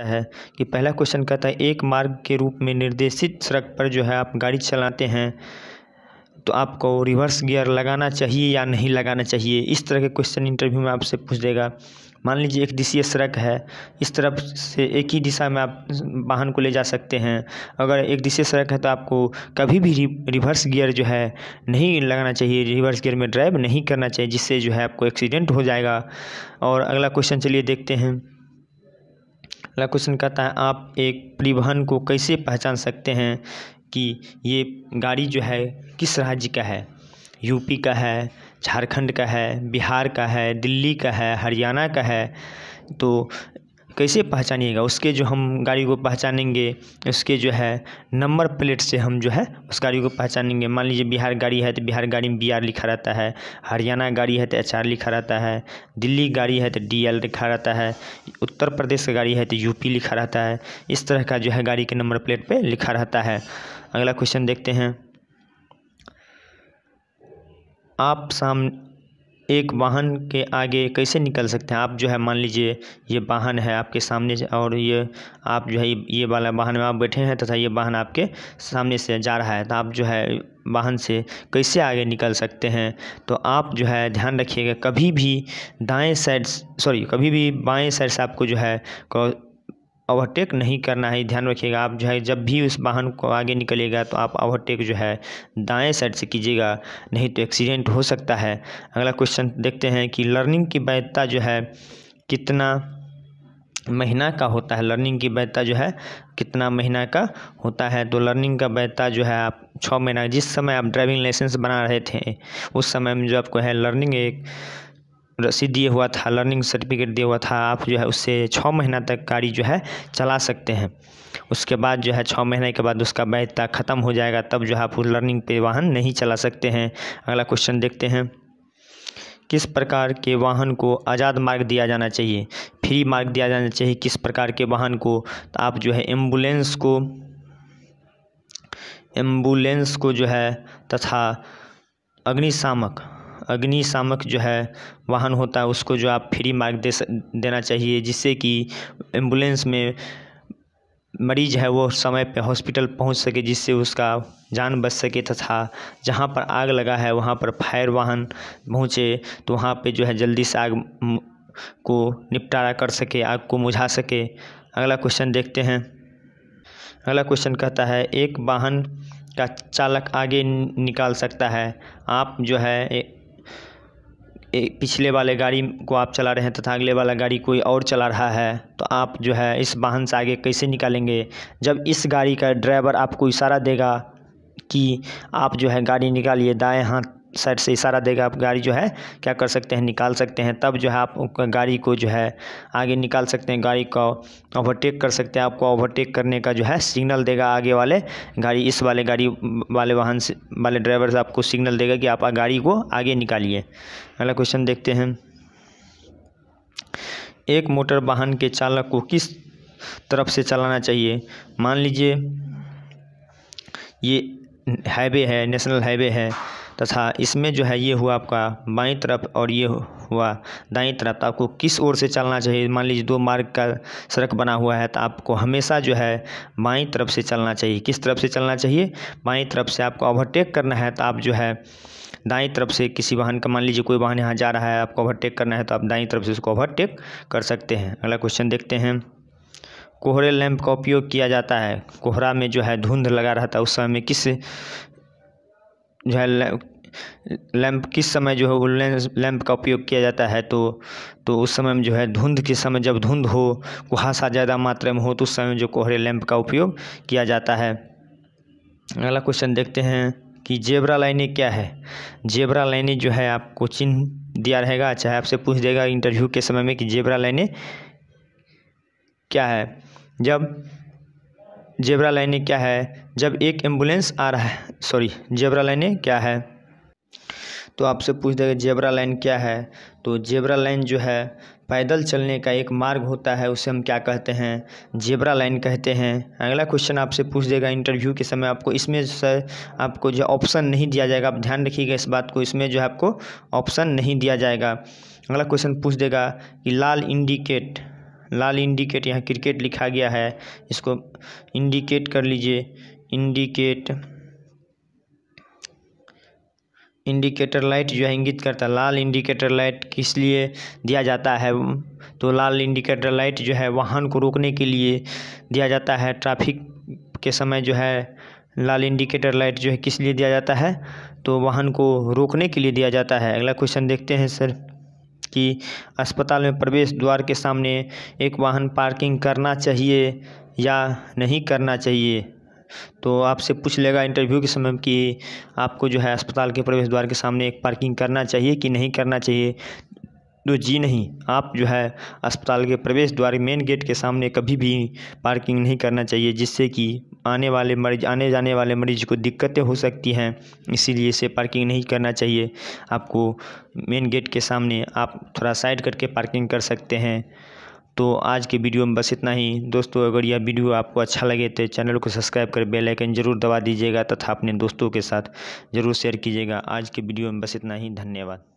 है कि पहला क्वेश्चन कहता है एक मार्ग के रूप में निर्देशित सड़क पर जो है आप गाड़ी चलाते हैं तो आपको रिवर्स गियर लगाना चाहिए या नहीं लगाना चाहिए इस तरह के क्वेश्चन इंटरव्यू में आपसे पूछ देगा मान लीजिए एक दिशीय सड़क है इस तरफ से एक ही दिशा में आप वाहन को ले जा सकते हैं अगर एक दिशीय सड़क है तो आपको कभी भी रिवर्स गियर जो है नहीं लगाना चाहिए रिवर्स गियर में ड्राइव नहीं करना चाहिए जिससे जो है आपको एक्सीडेंट हो जाएगा और अगला क्वेश्चन चलिए देखते हैं अगला क्वेश्चन कहता है आप एक परिवहन को कैसे पहचान सकते हैं कि ये गाड़ी जो है किस राज्य का है यूपी का है झारखंड का है बिहार का है दिल्ली का है हरियाणा का है तो कैसे पहचानिएगा उसके जो हम गाड़ी को पहचानेंगे उसके जो है नंबर प्लेट से हम जो है उस गाड़ी को पहचानेंगे मान लीजिए बिहार गाड़ी है तो बिहार गाड़ी में बी आर लिखा रहता है हरियाणा गाड़ी है तो एच आर लिखा रहता है दिल्ली गाड़ी है तो डी एल लिखा रहता है उत्तर प्रदेश का गाड़ी है तो यू पी लिखा रहता है इस तरह का जो है गाड़ी के नंबर प्लेट पर लिखा रहता है अगला क्वेश्चन देखते हैं आप साम एक वाहन के आगे कैसे निकल सकते हैं आप जो है मान लीजिए ये वाहन है आपके सामने और ये आप जो है ये वाला वाहन में आप बैठे हैं तथा ये वाहन आपके सामने से जा रहा है तो आप जो है वाहन से कैसे आगे निकल सकते हैं तो आप जो है ध्यान रखिएगा कभी भी दाएं साइड सॉरी कभी भी बाएं साइड से आपको जो है ओवरटेक नहीं करना है ध्यान रखिएगा आप जो है जब भी उस वाहन को आगे निकलेगा तो आप ओवरटेक जो है दाएं साइड से कीजिएगा नहीं तो एक्सीडेंट हो सकता है अगला क्वेश्चन देखते हैं कि लर्निंग की वैधता जो है कितना महीना का होता है लर्निंग की वैधता जो है कितना महीना का होता है तो लर्निंग का वैधता जो है आप छः महीना जिस समय आप ड्राइविंग लाइसेंस बना रहे थे उस समय में जो आपको है लर्निंग एक रसीद मतलब दिए हुआ था लर्निंग सर्टिफिकेट दिया हुआ था आप जो है उससे छः महीना तक गाड़ी जो है चला सकते हैं उसके बाद जो है छः महीने के बाद उसका वैधता ख़त्म हो जाएगा तब जो है आप लर्निंग पे वाहन नहीं चला सकते हैं अगला क्वेश्चन देखते हैं किस प्रकार के वाहन को आज़ाद मार्ग दिया जाना चाहिए फ्री मार्ग दिया जाना चाहिए किस प्रकार के वाहन को तो आप जो है एम्बुलेंस को एम्बुलेंस को जो है तथा अग्निशामक अग्निशामक जो है वाहन होता है उसको जो आप फ्री मार्ग दे देना चाहिए जिससे कि एम्बुलेंस में मरीज़ है वो समय पे हॉस्पिटल पहुंच सके जिससे उसका जान बच सके तथा जहाँ पर आग लगा है वहाँ पर फायर वाहन पहुँचे तो वहाँ पे जो है जल्दी से आग को निपटारा कर सके आग को बुझा सके अगला क्वेश्चन देखते हैं अगला क्वेश्चन कहता है एक वाहन का चालक आगे निकाल सकता है आप जो है पिछले वाले गाड़ी को आप चला रहे हैं तथा अगले वाला गाड़ी कोई और चला रहा है तो आप जो है इस वाहन से आगे कैसे निकालेंगे जब इस गाड़ी का ड्राइवर आपको इशारा देगा कि आप जो है गाड़ी निकालिए दाएँ हाथ साइड से इशारा देगा आप गाड़ी जो है क्या कर सकते हैं निकाल सकते हैं तब जो है आप गाड़ी को जो है आगे निकाल सकते हैं गाड़ी को ओवरटेक कर सकते हैं आपको ओवरटेक करने का जो है सिग्नल देगा आगे वाले गाड़ी इस वाले गाड़ी वाले वाहन से वाले ड्राइवर से आपको सिग्नल देगा कि आप गाड़ी को आगे निकालिए अगला क्वेश्चन देखते हैं एक मोटर वाहन के चालक को किस तरफ से चलाना चाहिए मान लीजिए ये हाईवे है नेशनल हाईवे है तथा इसमें जो है ये हुआ आपका बाईं तरफ और ये हुआ दाईं तरफ तो आपको किस ओर से चलना चाहिए मान लीजिए दो मार्ग का सड़क बना हुआ है तो आपको हमेशा जो है बाईं तरफ से चलना चाहिए किस तरफ से चलना चाहिए बाईं तरफ से आपको ओवरटेक करना है तो आप जो है दाई तरफ से किसी वाहन का मान लीजिए कोई वाहन यहाँ जा रहा है आपको ओवरटेक करना है तो आप दाई तरफ से उसको ओवरटेक कर सकते हैं अगला क्वेश्चन देखते हैं कोहरे लैंप का उपयोग किया जाता है कोहरा में जो है धुंध लगा रहता है उस समय में किस जो है लैंप किस समय जो है वो लैंप का उपयोग किया जाता है तो तो उस समय में जो है धुंध के समय जब धुंध हो कुहासा ज़्यादा मात्रा में हो तो उस समय जो कोहरे लैंप का उपयोग किया जाता है अगला क्वेश्चन देखते हैं कि जेबरा लाइनें क्या है जेबरा लाइनें जो है आपको चिन्ह दिया रहेगा चाहे आपसे पूछ देगा इंटरव्यू के समय में कि जेबरा लाइनें क्या है जब जेबरा लाइनें क्या है जब एक एम्बुलेंस आ रहा है सॉरी जेबरा लाइनें क्या है तो आपसे पूछ देगा जेबरा लाइन क्या है तो जेबरा लाइन जो है पैदल चलने का एक मार्ग होता है उसे हम क्या कहते हैं जेबरा लाइन कहते हैं अगला क्वेश्चन आपसे पूछ देगा इंटरव्यू के समय आपको इसमें सर आपको जो ऑप्शन नहीं दिया जाएगा आप ध्यान रखिएगा इस बात को इसमें जो है आपको ऑप्शन नहीं दिया जाएगा अगला क्वेश्चन पूछ देगा कि लाल इंडिकेट लाल इंडिकेट यहाँ क्रिकेट लिखा गया है इसको इंडिकेट कर लीजिए इंडिकेट इंडिकेटर लाइट जो है इंगित करता है लाल इंडिकेटर लाइट किस लिए दिया जाता है तो लाल इंडिकेटर लाइट जो है वाहन को रोकने के लिए दिया जाता है ट्रैफिक के समय जो है लाल इंडिकेटर लाइट जो है किस लिए दिया जाता है तो वाहन को रोकने के लिए दिया जाता है अगला क्वेश्चन देखते हैं सर कि अस्पताल में प्रवेश द्वार के सामने एक वाहन पार्किंग करना चाहिए या नहीं करना चाहिए तो आपसे पूछ लेगा इंटरव्यू के समय कि आपको जो है अस्पताल के प्रवेश द्वार के सामने एक पार्किंग करना चाहिए कि नहीं करना चाहिए तो जी नहीं आप जो है अस्पताल के प्रवेश द्वार मेन गेट के सामने कभी भी पार्किंग नहीं करना चाहिए जिससे कि आने वाले मरीज आने जाने वाले मरीज को दिक्कतें हो सकती हैं इसीलिए इसे पार्किंग नहीं करना चाहिए आपको मेन गेट के सामने आप थोड़ा साइड करके पार्किंग कर सकते हैं तो आज के वीडियो में बस इतना ही दोस्तों अगर यह वीडियो आपको अच्छा लगे तो चैनल को सब्सक्राइब कर बेल आइकन जरूर दबा दीजिएगा तथा अपने दोस्तों के साथ ज़रूर शेयर कीजिएगा आज के वीडियो में बस इतना ही धन्यवाद